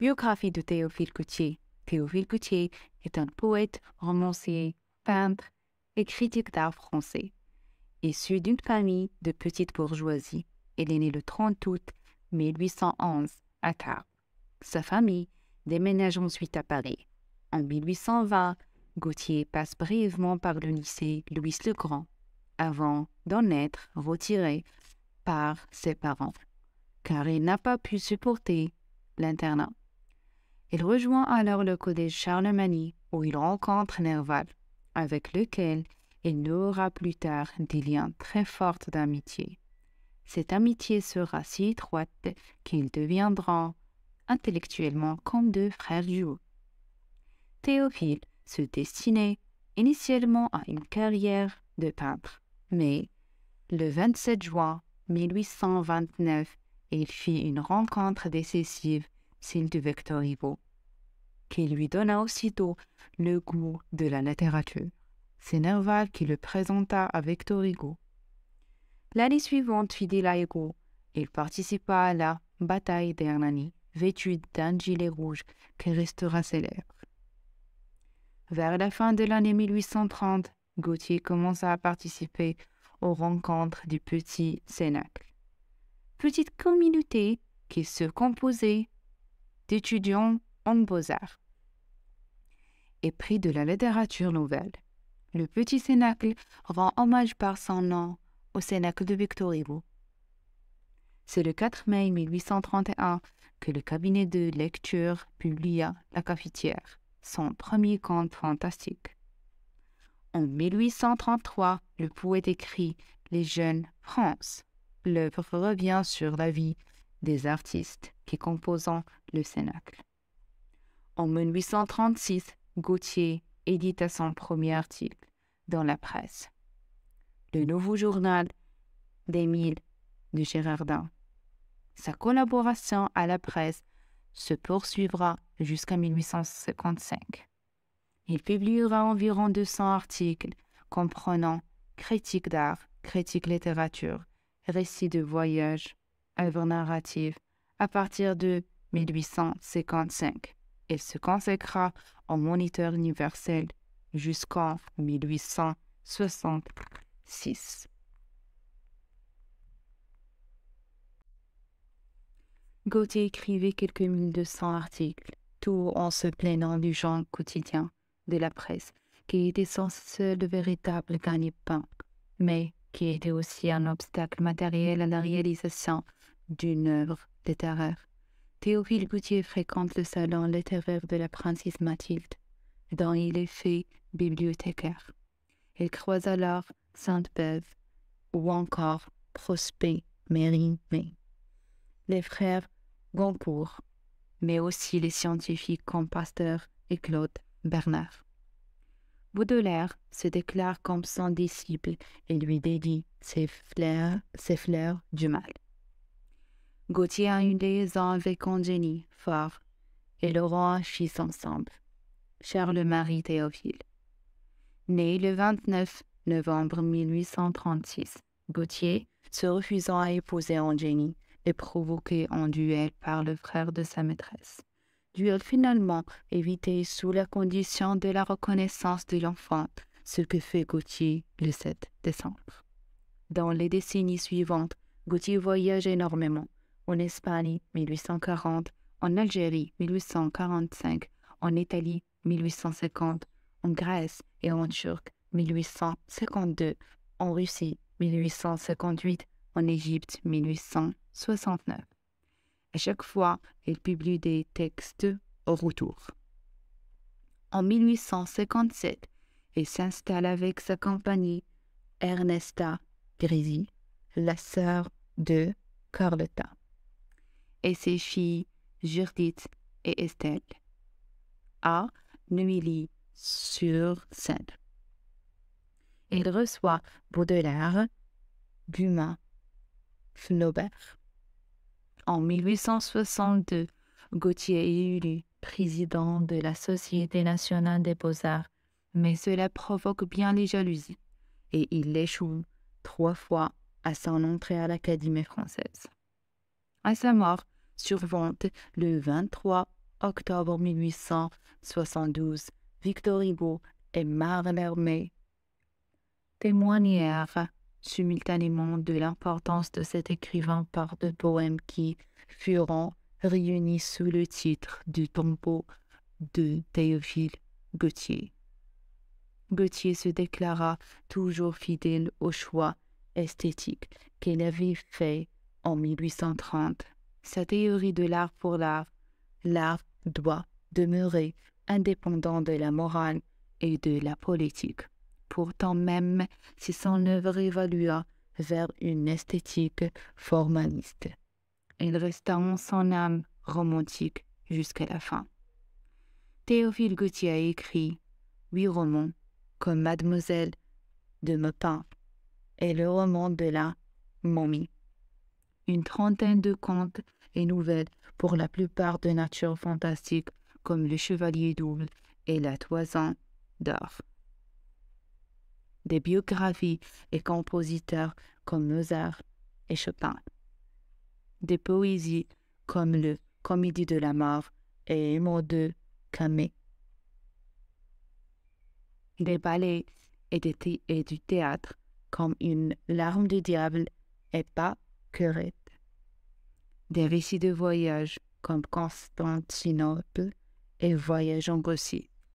Biographie de Théophile Gautier. Théophile Gauthier est un poète, romancier, peintre et critique d'art français. Issu d'une famille de petite bourgeoisie, il est né le 30 août 1811 à Tarbes. Sa famille déménage ensuite à Paris. En 1820, Gautier passe brièvement par le lycée Louis le Grand, avant d'en être retiré par ses parents, car il n'a pas pu supporter l'internat. Il rejoint alors le de Charlemagne où il rencontre Nerval, avec lequel il aura plus tard des liens très forts d'amitié. Cette amitié sera si étroite qu'ils deviendront intellectuellement comme deux frères jumeaux. Théophile se destinait initialement à une carrière de peintre, mais le 27 juin 1829, il fit une rencontre décisive de Victor Hugo, qui lui donna aussitôt le goût de la littérature. C'est Nerval qui le présenta à Victor Hugo. L'année suivante, fidèle à Hugo, il participa à la bataille d'Hernani, vêtu d'un gilet rouge qui restera célèbre. Vers la fin de l'année 1830, Gauthier commença à participer aux rencontres du petit Cénacle, petite communauté qui se composait d'étudiants en beaux-arts et prix de la littérature nouvelle. Le petit Cénacle rend hommage par son nom au Cénacle de Victor Hugo. C'est le 4 mai 1831 que le cabinet de lecture publia La cafetière, son premier conte fantastique. En 1833, le poète écrit Les jeunes France. L'œuvre revient sur la vie des artistes qui composant le cénacle. En 1836, Gautier édita son premier article dans la presse, le nouveau journal d'Émile de Gérardin. Sa collaboration à la presse se poursuivra jusqu'en 1855. Il publiera environ 200 articles comprenant critiques d'art, critiques littérature, récits de voyage, œuvre narrative à partir de 1855 Il se consacra au moniteur universel jusqu'en 1866. Gauthier écrivait quelques 1200 articles, tout en se plaignant du genre quotidien de la presse, qui était sans seul véritable gagne-pain, mais qui était aussi un obstacle matériel à la réalisation d'une œuvre littéraire. Théophile Gautier fréquente le salon littéraire de la princesse Mathilde, dont il est fait bibliothécaire. Il croise alors Sainte-Beuve ou encore Prospect Mérimée, les frères Goncourt, mais aussi les scientifiques comme Pasteur et Claude Bernard. Baudelaire se déclare comme son disciple et lui dédie ses fleurs, ses fleurs du mal. Gauthier a une liaison avec Angénie, fort, et Laurent a fils ensemble, Charles-Marie Théophile. Né le 29 novembre 1836, Gauthier, se refusant à épouser Angénie, est provoqué en duel par le frère de sa maîtresse. Duel finalement évité sous la condition de la reconnaissance de l'enfant, ce que fait Gauthier le 7 décembre. Dans les décennies suivantes, Gauthier voyage énormément en Espagne 1840, en Algérie 1845, en Italie 1850, en Grèce et en Turquie, 1852, en Russie 1858, en Égypte 1869. À chaque fois, il publie des textes au retour. En 1857, il s'installe avec sa compagnie Ernesta Grisi, la sœur de Carlotta et ses filles et Estelle, à Neuilly sur Seine. Il reçoit Baudelaire, Dumas, Flaubert. En 1862, Gautier est élu président de la Société nationale des beaux-arts, mais cela provoque bien les jalousies et il échoue trois fois à son entrée à l'Académie française à sa mort, survente le 23 octobre 1872. Victor Hugo et Marne témoignèrent simultanément de l'importance de cet écrivain par de poèmes qui furent réunis sous le titre du tombeau de Théophile Gautier. Gautier se déclara toujours fidèle au choix esthétique qu'il avait fait en 1830. Sa théorie de l'art pour l'art, l'art doit demeurer indépendant de la morale et de la politique. Pourtant même si son œuvre évolua vers une esthétique formaliste. Il resta en son âme romantique jusqu'à la fin. Théophile Gautier a écrit huit romans comme Mademoiselle de Maupin et le roman de la momie une trentaine de contes et nouvelles, pour la plupart de nature fantastique, comme Le Chevalier Double et La Toison d'Or. Des biographies et compositeurs comme Mozart et Chopin. Des poésies comme le Comédie de la mort et mots de Camé. Des ballets et, et du théâtre comme Une larme du diable et pas curé des récits de voyages comme Constantinople et voyage en Russie.